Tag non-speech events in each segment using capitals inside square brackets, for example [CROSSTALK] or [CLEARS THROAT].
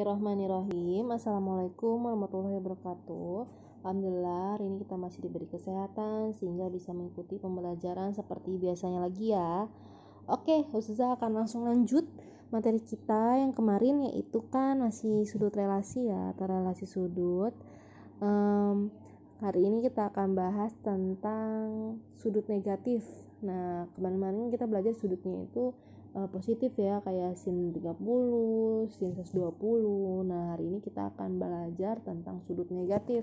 Bismillahirrahmanirrahim Assalamualaikum warahmatullahi wabarakatuh Alhamdulillah hari ini kita masih diberi kesehatan Sehingga bisa mengikuti pembelajaran seperti biasanya lagi ya Oke Ustazah akan langsung lanjut materi kita yang kemarin Yaitu kan masih sudut relasi ya Atau relasi sudut um, Hari ini kita akan bahas tentang sudut negatif Nah kemarin-kemarin kita belajar sudutnya itu uh, positif ya kayak sin 30, sin 20. Nah, hari ini kita akan belajar tentang sudut negatif.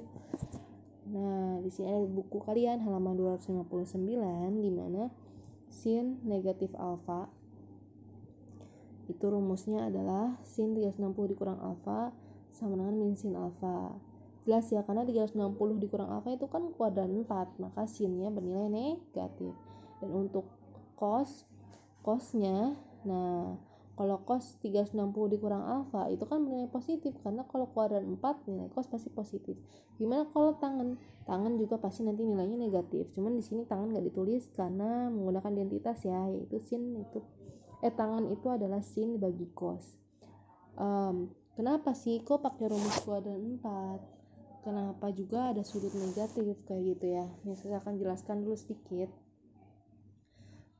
Nah, di sini ada buku kalian halaman 259 di mana sin negatif alfa itu rumusnya adalah sin 360 dikurang alfa sama dengan min sin alfa. Jelas ya, karena 360 dikurang alfa itu kan kuadran 4, maka sinnya bernilai negatif. Dan untuk cos cosnya Nah, kalau kos 360 dikurang alfa itu kan bernilai positif karena kalau kuadran 4 nilai kos pasti positif gimana kalau tangan tangan juga pasti nanti nilainya negatif cuman di sini tangan nggak ditulis karena menggunakan identitas ya yaitu sin itu eh tangan itu adalah sin bagi kos um, kenapa sih kok pakai rumus kuadran 4 kenapa juga ada sudut negatif kayak gitu ya ini saya akan jelaskan dulu sedikit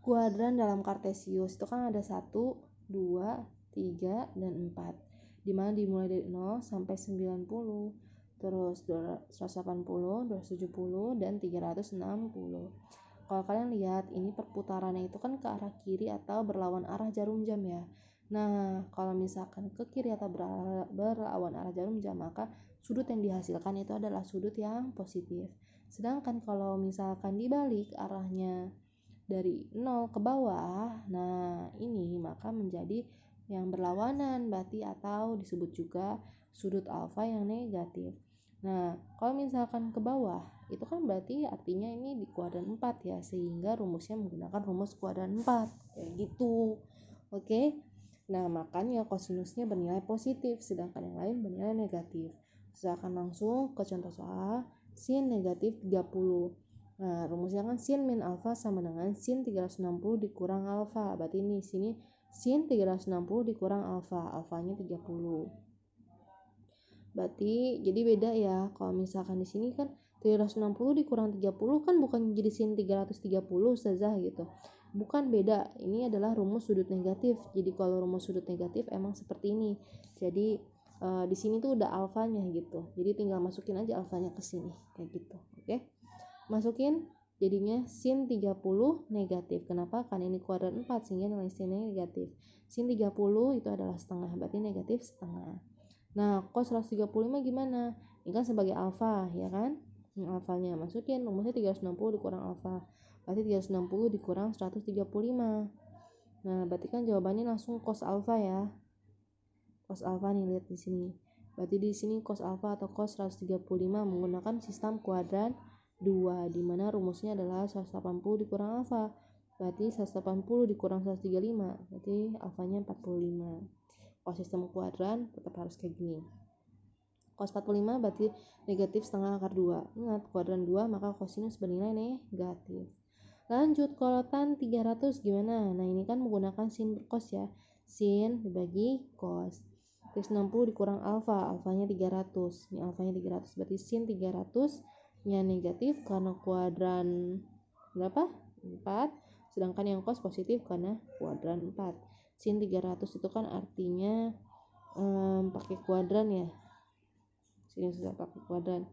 kuadran dalam kartesius itu kan ada 1, 2, 3, dan 4 dimana dimulai dari 0 sampai 90 terus 180, 270, dan 360 kalau kalian lihat ini perputarannya itu kan ke arah kiri atau berlawan arah jarum jam ya Nah, kalau misalkan ke kiri atau berlawan arah jarum jam, maka sudut yang dihasilkan itu adalah sudut yang positif. Sedangkan kalau misalkan dibalik arahnya dari nol ke bawah nah ini maka menjadi yang berlawanan berarti atau disebut juga sudut alfa yang negatif nah kalau misalkan ke bawah itu kan berarti artinya ini di kuadran 4 ya sehingga rumusnya menggunakan rumus kuadran 4 kayak gitu oke nah makanya kosinusnya bernilai positif sedangkan yang lain bernilai negatif saya langsung ke contoh soal sin negatif 30 Nah, rumusnya kan sin min alfa sama dengan sin 360 dikurang alfa. Berarti ini sini sin 360 dikurang alfa. Alfanya 30. Berarti jadi beda ya. Kalau misalkan di sini kan 360 dikurang 30 kan bukan jadi sin 330 saja gitu. Bukan beda. Ini adalah rumus sudut negatif. Jadi kalau rumus sudut negatif emang seperti ini. Jadi eh, di sini tuh udah alfanya gitu. Jadi tinggal masukin aja alfanya ke sini kayak gitu. Oke. Okay? masukin jadinya sin 30 negatif. Kenapa? Karena ini kuadrat 4 sehingga nilai sinnya negatif. Sin 30 itu adalah setengah, berarti negatif setengah. Nah, cos 135 gimana? Ini kan sebagai alfa, ya kan? Ini alfanya masukin rumusnya 360 dikurang alfa. Berarti 360 dikurang 135. Nah, berarti kan jawabannya langsung cos alfa ya. Cos alfa nih lihat di sini. Berarti di sini cos alfa atau cos 135 menggunakan sistem kuadran 2 dimana rumusnya adalah 180 dikurang alfa berarti 180 dikurang 135 berarti alfanya 45 kalau sistem kuadran tetap harus kayak gini cos 45 berarti negatif setengah akar 2 ingat kuadran 2 maka kosinus bernilai negatif lanjut kalau tan 300 gimana nah ini kan menggunakan sin berkos ya sin dibagi cos terus 60 dikurang alfa alfanya 300 ini alfanya 300 berarti sin 300 nya negatif karena kuadran berapa? 4 sedangkan yang kos positif karena kuadran 4 sin 300 itu kan artinya um, pakai kuadran ya sini sudah pakai kuadran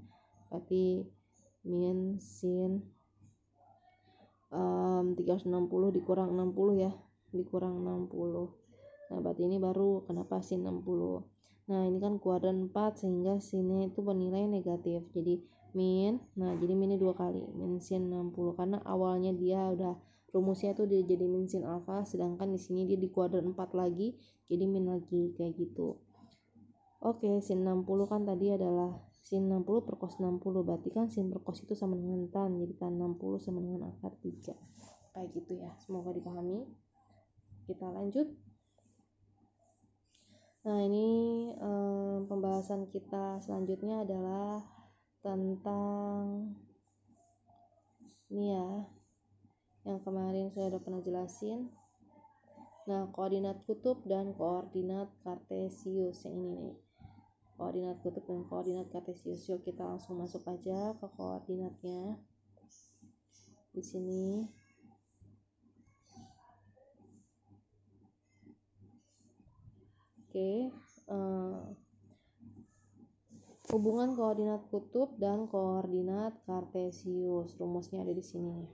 berarti min sin um, 360 dikurang 60 ya dikurang 60 nah berarti ini baru kenapa sin 60 Nah, ini kan kuadran 4 sehingga sinnya itu bernilai negatif. Jadi min, nah jadi minnya dua kali, min sin 60 karena awalnya dia udah rumusnya tuh dia jadi min sin alfa sedangkan di sini dia di kuadran 4 lagi jadi min lagi kayak gitu. Oke, sin 60 kan tadi adalah sin 60 per cos 60 berarti kan sin per cos itu sama dengan tan jadi tan 60 sama dengan akar 3 kayak gitu ya semoga dipahami kita lanjut Nah, ini um, pembahasan kita selanjutnya adalah tentang ini ya. Yang kemarin saya udah pernah jelasin. Nah, koordinat kutub dan koordinat kartesius yang ini nih. Koordinat kutub dan koordinat kartesius. Yuk kita langsung masuk aja ke koordinatnya. Di sini okay. uh, eh, hubungan koordinat kutub dan koordinat kartesius rumusnya ada di sini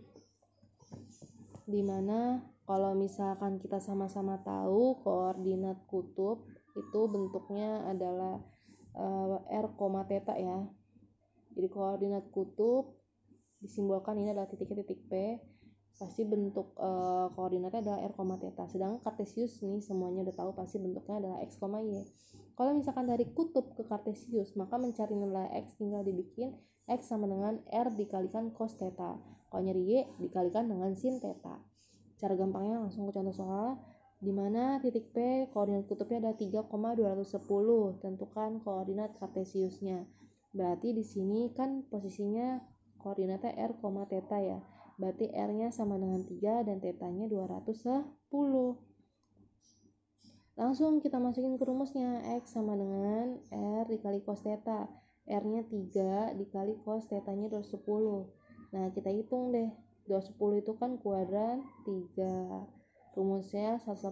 dimana kalau misalkan kita sama-sama tahu koordinat kutub itu bentuknya adalah uh, r, theta ya jadi koordinat kutub disimbolkan ini adalah titiknya titik P pasti bentuk e, koordinatnya adalah r, theta. Sedangkan kartesius nih semuanya udah tahu pasti bentuknya adalah x, y. Kalau misalkan dari kutub ke kartesius, maka mencari nilai x tinggal dibikin x sama dengan r dikalikan cos teta. Kalau nyari y dikalikan dengan sin teta. Cara gampangnya langsung ke contoh soal di mana titik P koordinat kutubnya ada 3,210. Tentukan koordinat kartesiusnya. Berarti di sini kan posisinya koordinatnya r, theta ya berarti R-nya sama dengan 3 dan tetanya 210. Langsung kita masukin ke rumusnya, X sama dengan R dikali cos theta. R-nya 3 dikali cos tetanya 210. Nah, kita hitung deh. 210 itu kan kuadran 3. Rumusnya 180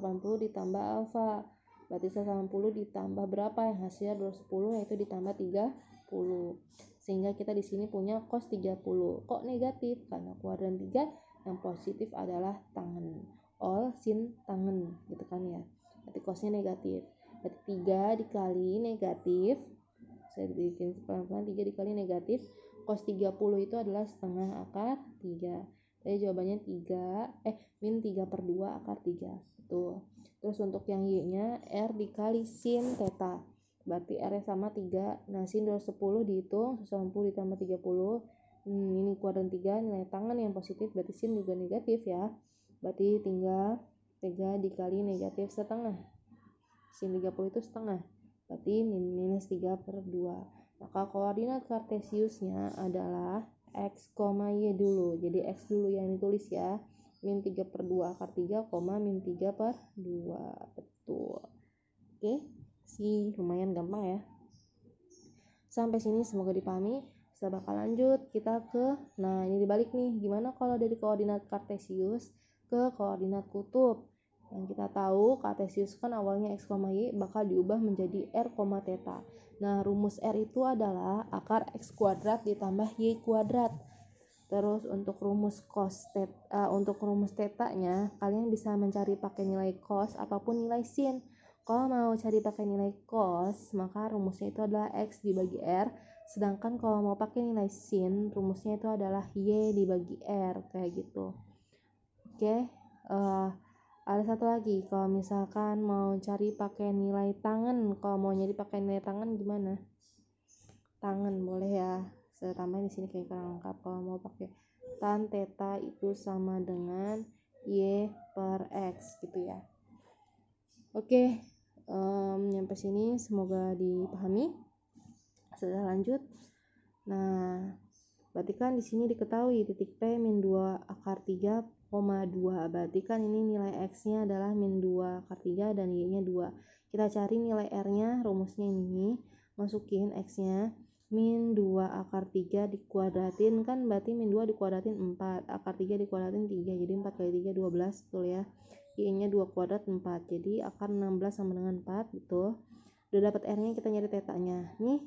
ditambah alfa. Berarti 180 ditambah berapa yang hasilnya 210 yaitu ditambah 30 sehingga kita di sini punya cos 30 kok negatif karena kuadran 3 yang positif adalah tangan all sin tangan gitu kan ya berarti cosnya negatif berarti 3 dikali negatif saya bikin pelan-pelan 3 dikali negatif cos 30 itu adalah setengah akar 3 jadi jawabannya 3 eh min 3 per 2 akar 3 gitu terus untuk yang y nya r dikali sin theta berarti R sama 3 nah sin 210 dihitung 90 ditambah 30 hmm, ini kuadran 3 nilai tangan yang positif berarti sin juga negatif ya berarti tinggal 3 dikali negatif setengah sin 30 itu setengah berarti minus 3 per 2 maka koordinat kartesiusnya adalah X, Y dulu jadi X dulu yang ditulis ya min 3 per 2 akar 3, min 3 per 2 betul oke okay? sih lumayan gampang ya sampai sini semoga dipahami kita bakal lanjut kita ke nah ini dibalik nih gimana kalau dari koordinat kartesius ke koordinat kutub yang kita tahu kartesius kan awalnya x, y bakal diubah menjadi r, theta nah rumus r itu adalah akar x kuadrat ditambah y kuadrat terus untuk rumus cos theta, uh, untuk rumus tetanya kalian bisa mencari pakai nilai cos ataupun nilai sin kalau mau cari pakai nilai cos maka rumusnya itu adalah x dibagi r sedangkan kalau mau pakai nilai sin rumusnya itu adalah y dibagi r kayak gitu oke uh, ada satu lagi kalau misalkan mau cari pakai nilai tangan kalau mau nyari pakai nilai tangan gimana tangan boleh ya saya tambahin di sini kayak kurang lengkap kalau mau pakai tan theta itu sama dengan y per x gitu ya oke um, nyampe sini semoga dipahami sudah lanjut nah berarti kan di sini diketahui titik P min 2 akar 3 koma 2 berarti kan ini nilai X nya adalah min 2 akar 3 dan Y nya 2 kita cari nilai R nya rumusnya ini masukin X nya min 2 akar 3 dikuadratin kan berarti min 2 dikuadratin 4 akar 3 dikuadratin 3 jadi 4 kali 3 12 betul ya Y nya 2 kuadrat 4 jadi akar 16 sama dengan 4 betul gitu. udah dapat R nya kita nyari tetanya nih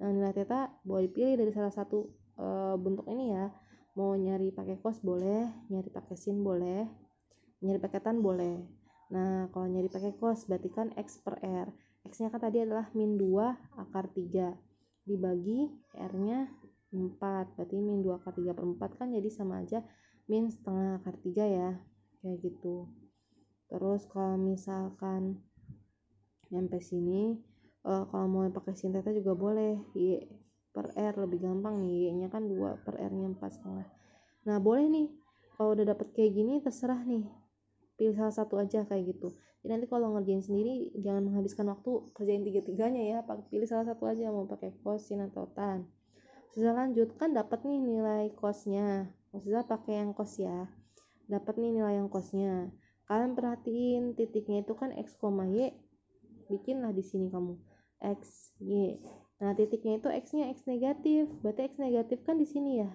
nilai teta boleh dipilih dari salah satu e, bentuk ini ya mau nyari pakai cos boleh nyari pakai sin boleh nyari pakai tan boleh nah kalau nyari pakai cos berarti kan X per R X nya kan tadi adalah min 2 akar 3 dibagi R nya 4 berarti min 2 akar 3 per 4 kan jadi sama aja min setengah akar 3 ya kayak gitu terus kalau misalkan nyampe sini uh, kalau mau pakai sinteta juga boleh y per r lebih gampang nih y nya kan dua per r nya 4 setengah nah boleh nih kalau udah dapet kayak gini terserah nih pilih salah satu aja kayak gitu jadi nanti kalau ngerjain sendiri jangan menghabiskan waktu kerjain tiga-tiganya ya pilih salah satu aja mau pakai kosin atau tan susah lanjut kan dapat nih nilai kosnya maksudnya pakai yang kos ya dapat nih nilai yang kosnya kalian perhatiin titiknya itu kan x, y bikinlah di sini kamu x y nah titiknya itu x nya x negatif berarti x negatif kan di sini ya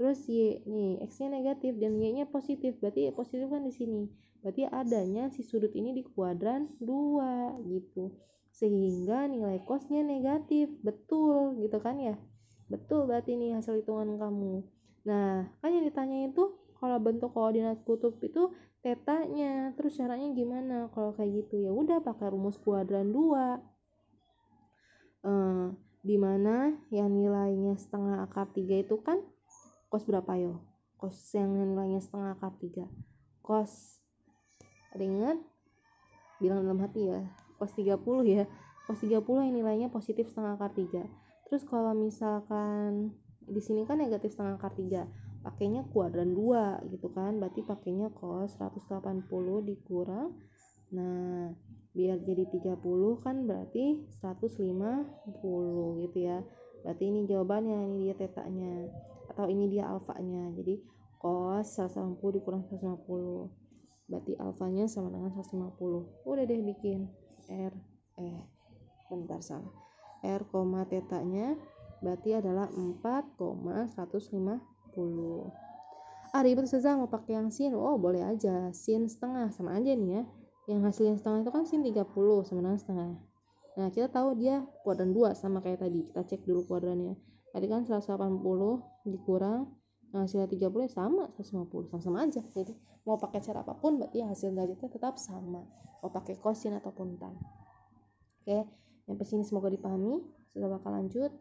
terus y nih x nya negatif dan y nya positif berarti y positif kan di sini berarti adanya si sudut ini di kuadran 2 gitu sehingga nilai kosnya negatif betul gitu kan ya betul berarti ini hasil hitungan kamu nah kan yang ditanya itu kalau bentuk koordinat kutub itu tetanya terus caranya gimana kalau kayak gitu ya udah pakai rumus kuadran 2 eh, dimana yang nilainya setengah akar tiga itu kan kos berapa yo kos yang nilainya setengah akar tiga? kos ada ingat bilang dalam hati ya kos 30 ya kos 30 yang nilainya positif setengah akar tiga. terus kalau misalkan di sini kan negatif setengah akar tiga pakainya kuadran 2 gitu kan berarti pakainya kos 180 dikurang nah biar jadi 30 kan berarti 150 gitu ya berarti ini jawabannya ini dia tetanya atau ini dia alfanya jadi kos 180 dikurang 150 berarti alfanya sama dengan 150 udah deh bikin R eh bentar salah R, tetanya berarti adalah 4,150 ah ribet seza mau pakai yang sin oh boleh aja sin setengah sama aja nih ya yang hasilnya setengah itu kan sin 30 sama dengan setengah nah kita tahu dia kuadran 2 sama kayak tadi kita cek dulu kuadrannya tadi kan 180 dikurang nah, hasilnya 30 ya sama 150 sama, sama aja jadi mau pakai cara apapun berarti hasil derajatnya tetap sama mau pakai kosin ataupun tan oke yang sini semoga dipahami sudah bakal lanjut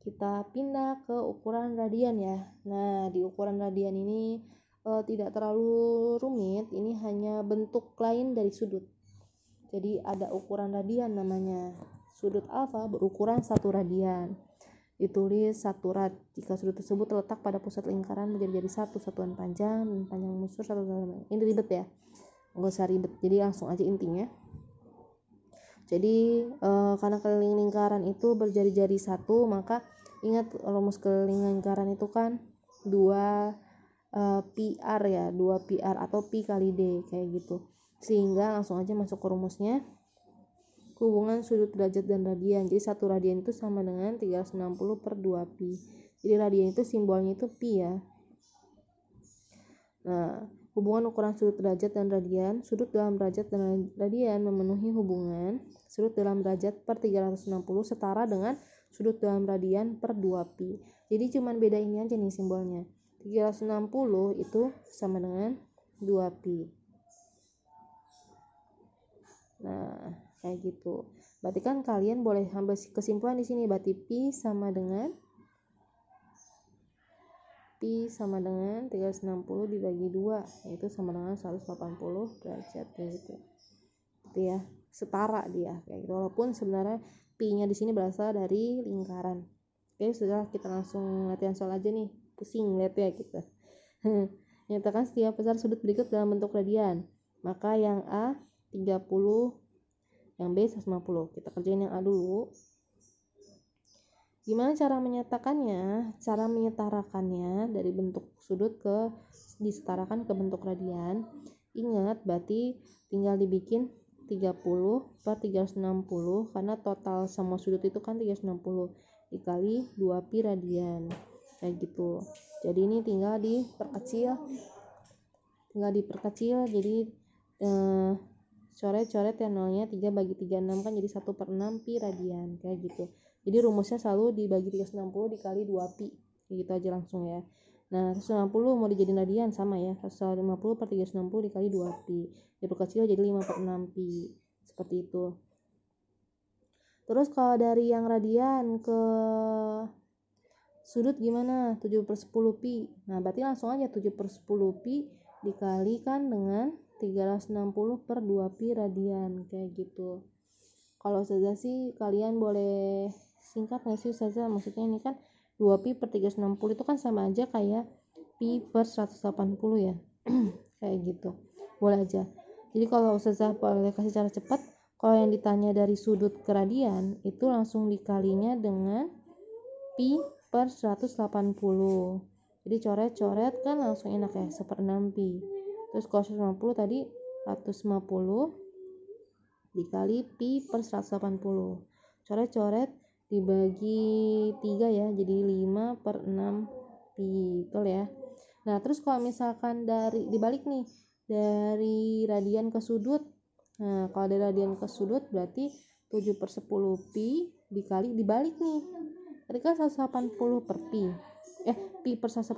kita pindah ke ukuran radian ya. Nah, di ukuran radian ini e, tidak terlalu rumit, ini hanya bentuk lain dari sudut. Jadi ada ukuran radian namanya. Sudut alfa berukuran satu radian. Ditulis satu rad jika sudut tersebut terletak pada pusat lingkaran menjadi jadi satu satuan panjang panjang musuh satu satuan. Ini ribet ya. Enggak usah ribet. Jadi langsung aja intinya. Jadi e, karena keliling lingkaran itu berjari-jari satu, maka ingat rumus keliling lingkaran itu kan 2 e, eh, PR ya, 2 PR atau P kali D kayak gitu. Sehingga langsung aja masuk ke rumusnya hubungan sudut derajat dan radian. Jadi satu radian itu sama dengan 360 per 2 pi. Jadi radian itu simbolnya itu pi ya. Nah, Hubungan ukuran sudut derajat dan radian, sudut dalam derajat dan radian memenuhi hubungan sudut dalam derajat per 360 setara dengan sudut dalam radian per 2pi. Jadi cuman beda ini aja nih simbolnya. 360 itu sama dengan 2pi. Nah, kayak gitu. Berarti kan kalian boleh ambil kesimpulan di sini berarti pi sama dengan pi sama dengan 360 dibagi 2 yaitu sama dengan 180 derajat kayak gitu gitu ya setara dia kayak gitu walaupun sebenarnya pi nya di sini berasal dari lingkaran oke sudah kita langsung latihan soal aja nih pusing lihat ya kita gitu. [LAUGHS] nyatakan setiap besar sudut berikut dalam bentuk radian maka yang A 30 yang B 150 kita kerjain yang A dulu Gimana cara menyatakannya? Cara menyetarakannya dari bentuk sudut ke disetarakan ke bentuk radian. Ingat, berarti tinggal dibikin 30 per 360 karena total semua sudut itu kan 360 dikali 2 pi radian kayak gitu jadi ini tinggal diperkecil tinggal diperkecil jadi eh, coret-coret ya nolnya 3 bagi 36 kan jadi 1 per 6 pi radian kayak gitu jadi rumusnya selalu dibagi 360 dikali 2 pi gitu aja langsung ya nah 160 mau dijadiin radian sama ya 150 per 360 dikali 2 pi diperkecil jadi 5 per 6 pi seperti itu terus kalau dari yang radian ke sudut gimana 7 per 10 pi nah berarti langsung aja 7 per 10 pi dikalikan dengan 360 per 2 pi radian kayak gitu kalau saja sih kalian boleh singkat nggak sih Ustazah maksudnya ini kan 2pi per 360 itu kan sama aja kayak pi per 180 ya [CLEARS THROAT] kayak gitu boleh aja jadi kalau Ustazah boleh kasih cara cepat kalau yang ditanya dari sudut ke radian itu langsung dikalinya dengan pi per 180 jadi coret-coret kan langsung enak ya seper 6 pi terus kalau 150 tadi 150 dikali pi per 180 coret-coret dibagi 3 ya jadi 5 per 6 people ya nah terus kalau misalkan dari dibalik nih dari radian ke sudut nah kalau dari radian ke sudut berarti 7 per 10 pi dikali dibalik nih tadi kan 180 per pi eh pi per 180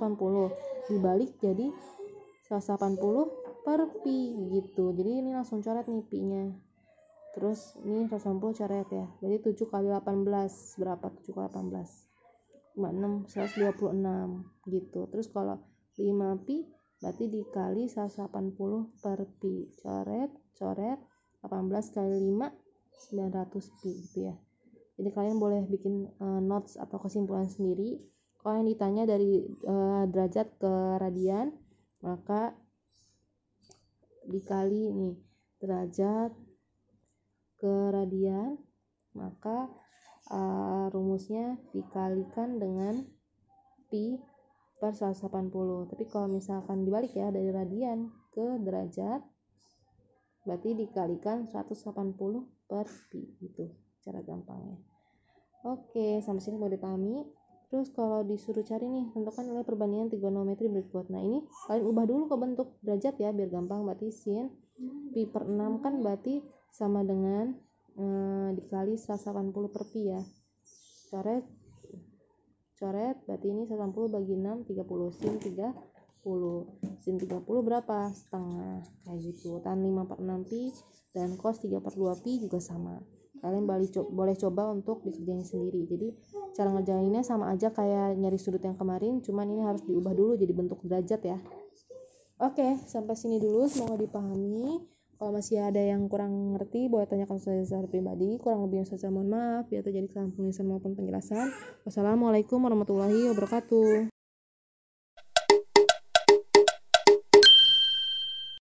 dibalik jadi 180 per pi gitu jadi ini langsung coret nih pi nya terus ini 180 coret ya jadi tujuh kali delapan belas berapa tujuh kali delapan 18 56 126 gitu terus kalau 5 pi berarti dikali 180 per pi coret coret 18 kali 5 900 pi gitu ya jadi kalian boleh bikin uh, notes atau kesimpulan sendiri kalau yang ditanya dari uh, derajat ke radian maka dikali nih derajat ke radian maka uh, rumusnya dikalikan dengan pi per 180 tapi kalau misalkan dibalik ya dari radian ke derajat berarti dikalikan 180 per pi gitu cara gampangnya oke sampai sini mau dipahami terus kalau disuruh cari nih tentukan nilai perbandingan trigonometri berikut nah ini kalian ubah dulu ke bentuk derajat ya biar gampang berarti sin pi per 6 kan berarti sama dengan e, dikali 180 per pi ya coret coret berarti ini 180 bagi 6 30 sin 30 sin 30 berapa setengah kayak gitu tan 5 per 6 pi dan cos 3 per 2 pi juga sama kalian boleh coba, boleh coba untuk dikerjain sendiri jadi cara ngerjainnya sama aja kayak nyari sudut yang kemarin cuman ini harus diubah dulu jadi bentuk derajat ya oke sampai sini dulu semoga dipahami kalau masih ada yang kurang ngerti boleh tanyakan saya secara pribadi kurang lebihnya saya mohon maaf ya terjadi penulisan maupun penjelasan wassalamualaikum warahmatullahi wabarakatuh